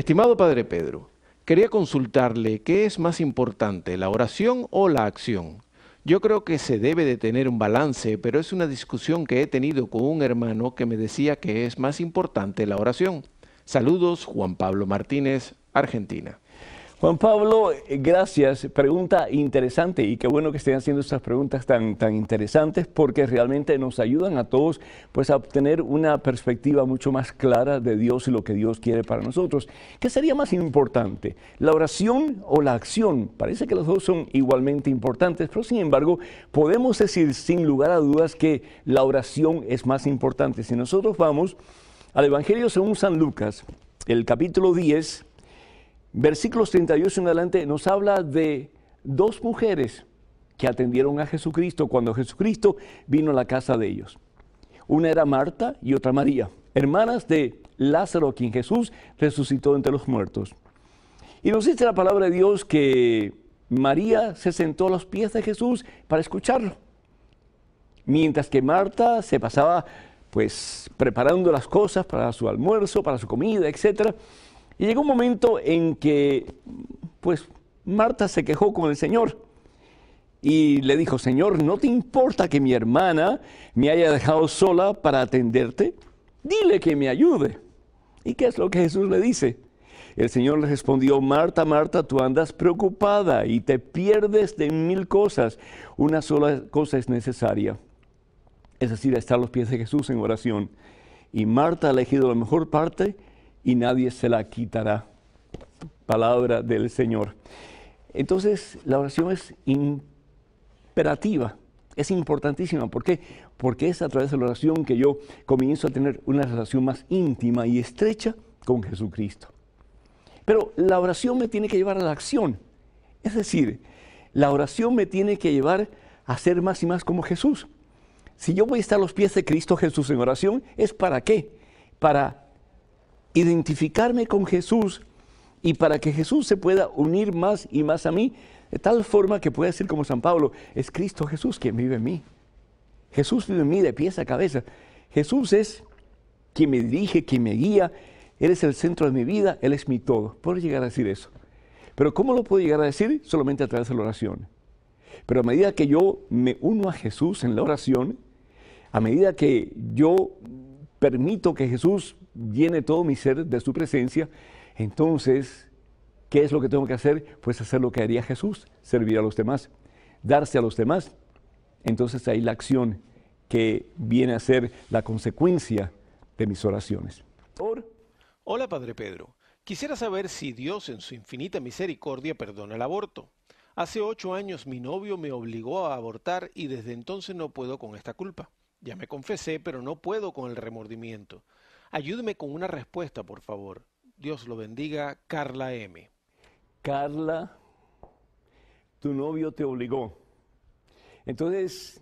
Estimado Padre Pedro, quería consultarle qué es más importante, la oración o la acción. Yo creo que se debe de tener un balance, pero es una discusión que he tenido con un hermano que me decía que es más importante la oración. Saludos, Juan Pablo Martínez, Argentina. Juan Pablo, eh, gracias. Pregunta interesante y qué bueno que estén haciendo estas preguntas tan, tan interesantes porque realmente nos ayudan a todos pues, a obtener una perspectiva mucho más clara de Dios y lo que Dios quiere para nosotros. ¿Qué sería más importante, la oración o la acción? Parece que los dos son igualmente importantes, pero sin embargo podemos decir sin lugar a dudas que la oración es más importante. Si nosotros vamos al Evangelio según San Lucas, el capítulo 10, versículos 38 en adelante nos habla de dos mujeres que atendieron a Jesucristo cuando Jesucristo vino a la casa de ellos. Una era Marta y otra María, hermanas de Lázaro, quien Jesús resucitó entre los muertos. Y nos dice la palabra de Dios que María se sentó a los pies de Jesús para escucharlo, mientras que Marta se pasaba pues preparando las cosas para su almuerzo, para su comida, etcétera. Y llegó un momento en que, pues, Marta se quejó con el Señor y le dijo, Señor, ¿no te importa que mi hermana me haya dejado sola para atenderte? Dile que me ayude. ¿Y qué es lo que Jesús le dice? El Señor le respondió, Marta, Marta, tú andas preocupada y te pierdes de mil cosas. Una sola cosa es necesaria, es decir, estar a los pies de Jesús en oración. Y Marta ha elegido la mejor parte y nadie se la quitará. Palabra del Señor. Entonces, la oración es imperativa, es importantísima. ¿Por qué? Porque es a través de la oración que yo comienzo a tener una relación más íntima y estrecha con Jesucristo. Pero la oración me tiene que llevar a la acción. Es decir, la oración me tiene que llevar a ser más y más como Jesús. Si yo voy a estar a los pies de Cristo Jesús en oración, ¿es para qué? Para identificarme con Jesús y para que Jesús se pueda unir más y más a mí, de tal forma que pueda decir como San Pablo, es Cristo Jesús quien vive en mí. Jesús vive en mí de pies a cabeza. Jesús es quien me dirige, quien me guía. Él es el centro de mi vida, Él es mi todo. Puedo llegar a decir eso. Pero ¿cómo lo puedo llegar a decir? Solamente a través de la oración. Pero a medida que yo me uno a Jesús en la oración, a medida que yo permito que Jesús Viene todo mi ser de su presencia, entonces, ¿qué es lo que tengo que hacer? Pues hacer lo que haría Jesús, servir a los demás, darse a los demás. Entonces ahí la acción que viene a ser la consecuencia de mis oraciones. Hola, Padre Pedro. Quisiera saber si Dios en su infinita misericordia perdona el aborto. Hace ocho años mi novio me obligó a abortar y desde entonces no puedo con esta culpa. Ya me confesé, pero no puedo con el remordimiento. Ayúdeme con una respuesta, por favor. Dios lo bendiga, Carla M. Carla, tu novio te obligó. Entonces,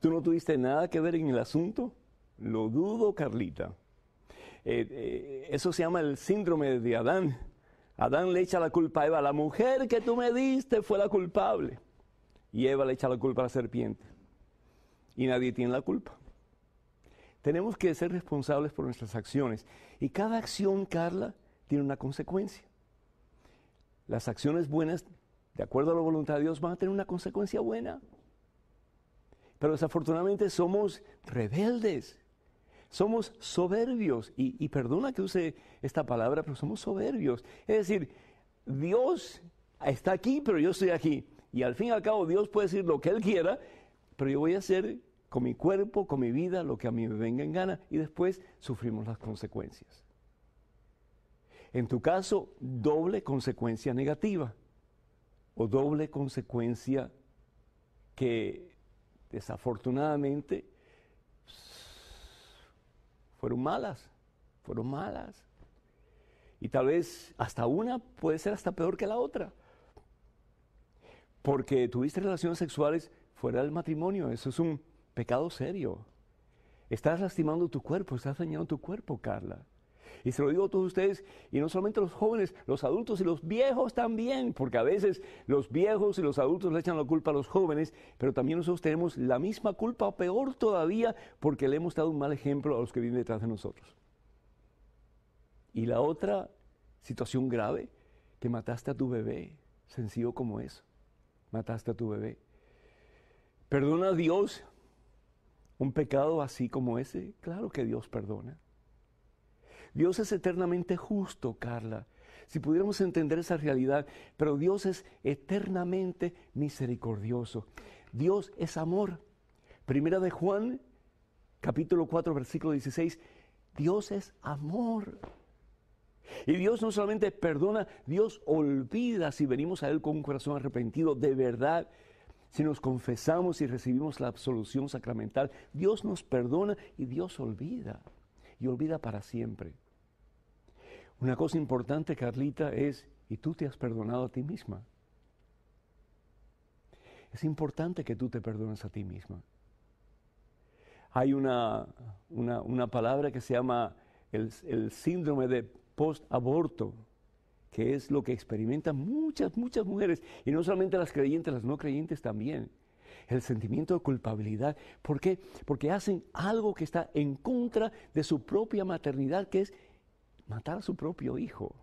¿tú no tuviste nada que ver en el asunto? Lo dudo, Carlita. Eh, eh, eso se llama el síndrome de Adán. Adán le echa la culpa a Eva. La mujer que tú me diste fue la culpable. Y Eva le echa la culpa a la serpiente. Y nadie tiene la culpa. Tenemos que ser responsables por nuestras acciones. Y cada acción, Carla, tiene una consecuencia. Las acciones buenas, de acuerdo a la voluntad de Dios, van a tener una consecuencia buena. Pero desafortunadamente somos rebeldes, somos soberbios. Y, perdona que use esta palabra, pero somos soberbios. Es decir, Dios está aquí, pero yo estoy aquí. Y al fin y al cabo Dios puede decir lo que Él quiera, pero yo voy a hacer con mi cuerpo, con mi vida, lo que a mí me venga en gana, y después sufrimos las consecuencias. En tu caso, doble consecuencia negativa o doble consecuencia que desafortunadamente fueron malas, fueron malas. Y tal vez hasta una puede ser hasta peor que la otra. Porque tuviste relaciones sexuales fuera del matrimonio, eso es un Pecado serio. Estás lastimando tu cuerpo, estás dañando tu cuerpo, Carla. Y se lo digo a todos ustedes, y no solamente los jóvenes, los adultos y los viejos también, porque a veces los viejos y los adultos le echan la culpa a los jóvenes, pero también nosotros tenemos la misma culpa, o peor todavía, porque le hemos dado un mal ejemplo a los que vienen detrás de nosotros. Y la otra situación grave, que mataste a tu bebé, sencillo como eso, mataste a tu bebé. Perdona a Dios un pecado así como ese, claro que Dios perdona. Dios es eternamente justo, Carla. Si pudiéramos entender esa realidad, pero Dios es eternamente misericordioso. Dios es amor. Primera de Juan, capítulo 4, versículo 16. Dios es amor. Y Dios no solamente perdona, Dios olvida si venimos a Él con un corazón arrepentido de verdad si nos confesamos y recibimos la absolución sacramental, Dios nos perdona y Dios olvida, y olvida para siempre. Una cosa importante, Carlita, es, ¿y tú te has perdonado a ti misma? Es importante que tú te perdones a ti misma. Hay una, palabra que se llama el, el síndrome de post-aborto, que es lo que experimentan muchas, muchas mujeres, y no solamente las creyentes, las no creyentes también. El sentimiento de culpabilidad. ¿Por qué? Porque hacen algo que está en contra de su propia maternidad, que es matar a su propio hijo.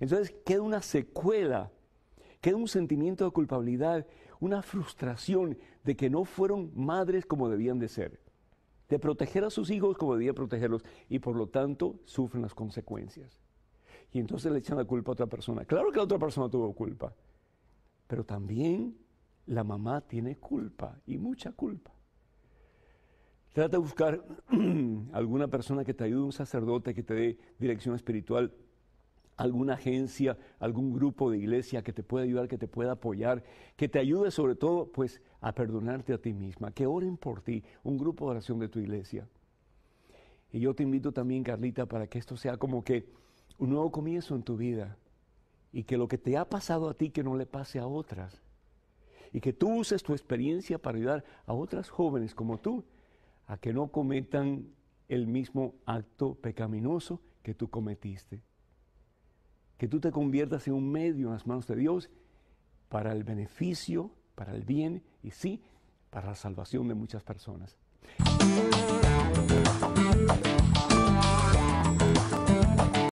Entonces queda una secuela, queda un sentimiento de culpabilidad, una frustración de que no fueron madres como debían de ser, de proteger a sus hijos como debían protegerlos y por lo tanto sufren las consecuencias y entonces le echan la culpa a otra persona. Claro que la otra persona tuvo culpa, pero también la mamá tiene culpa y mucha culpa. Trata de buscar alguna persona que te ayude, un sacerdote que te dé dirección espiritual, alguna agencia, algún grupo de iglesia que te pueda ayudar, que te pueda apoyar, que te ayude sobre todo pues a perdonarte a ti misma, que oren por ti, un grupo de oración de tu iglesia. Y yo te invito también, Carlita, para que esto sea como que un nuevo comienzo en tu vida y que lo que te ha pasado a ti que no le pase a otras y que tú uses tu experiencia para ayudar a otras jóvenes como tú a que no cometan el mismo acto pecaminoso que tú cometiste. Que tú te conviertas en un medio en las manos de Dios para el beneficio, para el bien y sí, para la salvación de muchas personas.